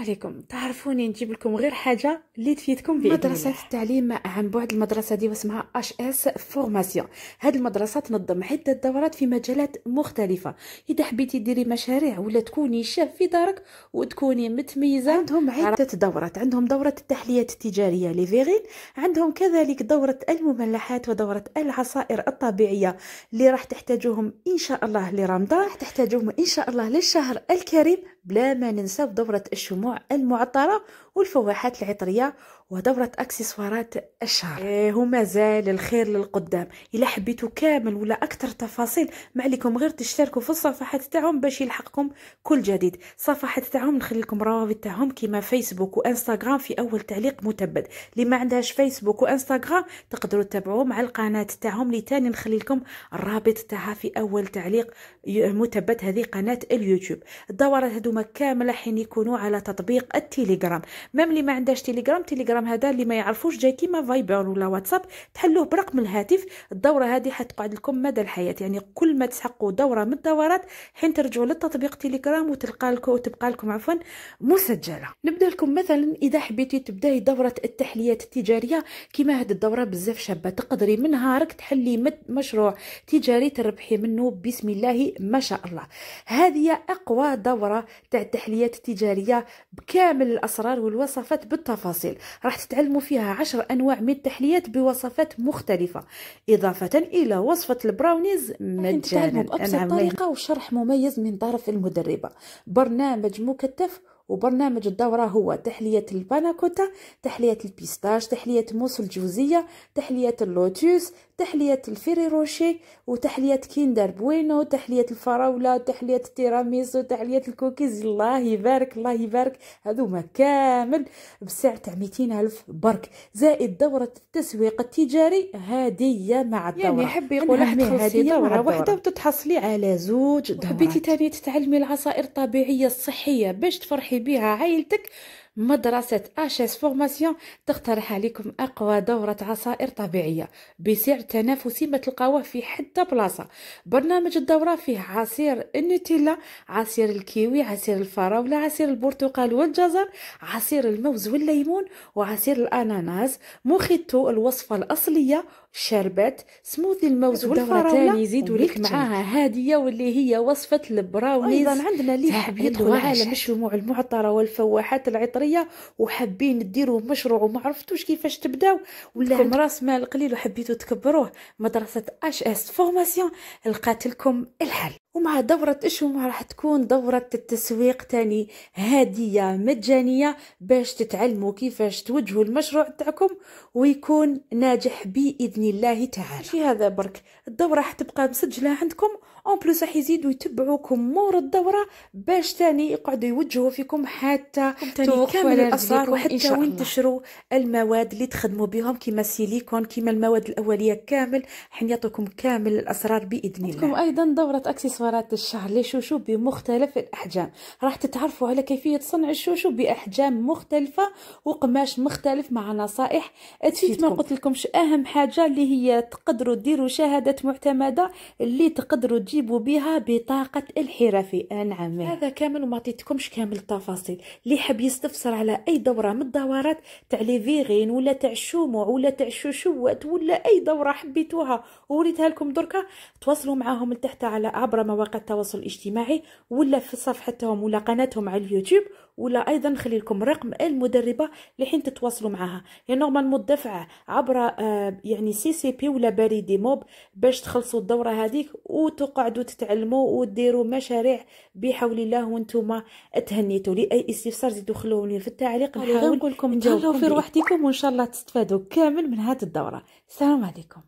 السلام عليكم تعرفوني نجيب لكم غير حاجه اللي تفيدكم في مدرسه الله. التعليم عن بعد المدرسه دي واسمها اش اس فورماسيون هذه المدرسه تنظم عده دورات في مجالات مختلفه اذا حبيتي ديري مشاريع ولا تكوني شاف في دارك وتكوني متميزه عندهم عده دورات عندهم دوره التحليات التجاريه لي فيغين عندهم كذلك دوره المملحات ودوره العصائر الطبيعيه اللي راح تحتاجوهم ان شاء الله لرمضان راح تحتاجوهم ان شاء الله للشهر الكريم بلا ما ننساو دوره الشموع المعطره والفواحات العطريه ودوره اكسسوارات الشهر هما إيه، مازال الخير للقدام الا حبيتوا كامل ولا اكثر تفاصيل ما عليكم غير تشتركوا في الصفحات تاعهم باش يلحقكم كل جديد صفحات تاعهم نخلي لكم الروابط تاعهم كيما فيسبوك وانستغرام في اول تعليق متبد اللي ما عندهاش فيسبوك وانستغرام تقدروا تتابعوه مع القناه تاعهم اللي تاني نخلي لكم الرابط تاعها في اول تعليق متبد هذه قناه اليوتيوب الدورات هذوما كامله حين يكونوا على تطبيق التليجرام ميم اللي ما عندهاش تيليجرام تيليجرام هذا اللي ما يعرفوش جاي كيما فايبر ولا واتساب تحلوه برقم الهاتف الدوره هذه حتقعد لكم مدى الحياه يعني كل ما تسحقوا دوره من الدورات حين ترجعوا للتطبيق تيليجرام وتلقى لكم وتبقى لكم عفوا مسجله نبدا لكم مثلا اذا حبيتي تبداي دوره التحليات التجاريه كيما هذه الدوره بزاف شابه تقدري من نهارك تحلي مشروع تجاري تربحي منه بسم الله ما شاء الله هذه اقوى دوره تاع التحليات التجاريه بكامل الاسرار الوصفات بالتفاصيل راح تتعلموا فيها عشر أنواع من التحليات بوصفات مختلفة إضافة إلى وصفة البراونيز مجانا بأبسط طريقة وشرح مميز من طرف المدربة برنامج مكثف وبرنامج الدورة هو تحلية الباناكوتا تحلية البيستاش تحلية موس الجوزية تحلية اللوتوس تحلية الفيريروشي وتحلية كيندر بوينو تحلية الفراولة تحلية التيراميسو تحلية الكوكيز الله يبارك الله يبارك ما كامل بسعة تاع ألف برك زائد دورة التسويق التجاري هدية مع الدورة يعني يحب يقول هدية دورة واحدة وتتحصلي على زوج حبيتي تاني تتعلمي العصائر الطبيعية الصحية باش تفرحي بها عائلتك مدرسة أشاس فورماسيون تقترح عليكم أقوى دورة عصائر طبيعية بسعر تنافسي ما تلقاوه في حتى بلاصة برنامج الدورة فيه عصير النوتيلا عصير الكيوي عصير الفراولة عصير البرتقال والجزر عصير الموز والليمون وعصير الأناناس مخيتو الوصفة الأصلية شربت سموذي الموز والفراولة يزيدوا لك معاها هادية واللي هي وصفة البراونيز أيضا عندنا اللي يدخل عالم الشموع المعطرة والفواحات العطرية الصغريه وحابين ديروا مشروع وما عرفتوش كيفاش تبداو ولا عندكم راس مال قليل وحبيتوا تكبروه مدرسه اش اس فورماسيون لقات لكم الحل ومع دورة اشهم راح تكون دورة التسويق تاني هادية مجانية باش تتعلموا كيفاش توجهوا المشروع تاعكم ويكون ناجح بإذن الله تعالى في هذا برك الدورة حتبقى مسجلة عندكم اون بلوس راح يزيدوا يتبعوكم مور الدورة باش تاني يقعدوا يوجهوا فيكم حتى كامل الأسرار وحتى وينتشروا المواد اللي تخدموا بهم كيما السيليكون كيما المواد الأولية كامل حين يعطوكم كامل الأسرار بإذن الله عندكم أيضا دورة أكسسوار اكسسوارات الشعر لشوشو بمختلف الاحجام راح تتعرفوا على كيفيه صنع الشوشو باحجام مختلفه وقماش مختلف مع نصائح نسيت ما قلت لكمش اهم حاجه اللي هي تقدروا ديروا شهاده معتمده اللي تقدروا تجيبوا بها بطاقه الحرفي نعم هذا كامل وما عطيتكمش كامل التفاصيل اللي حاب يستفسر على اي دوره من الدورات تاع لي فيغين ولا تاع الشومو ولا تاع الشوشوات ولا اي دوره حبيتوها وريتها لكم دركا تواصلوا معاهم لتحت على عبر مواقع التواصل الاجتماعي ولا في صفحتهم ولا قناتهم على اليوتيوب ولا ايضا نخلي لكم رقم المدربه لحين تتواصلوا معها يعني نورمالمون الدفع عبر آه، يعني سي سي بي ولا باري دي موب باش تخلصوا الدوره هذيك وتقعدوا تتعلموا وديروا مشاريع بحول الله وانتم تهنيتوا لاي استفسار زيدوا خلوني في التعليق نحاول نقول لكم في روحتكم وان شاء الله تستفادوا كامل من هذه الدوره السلام عليكم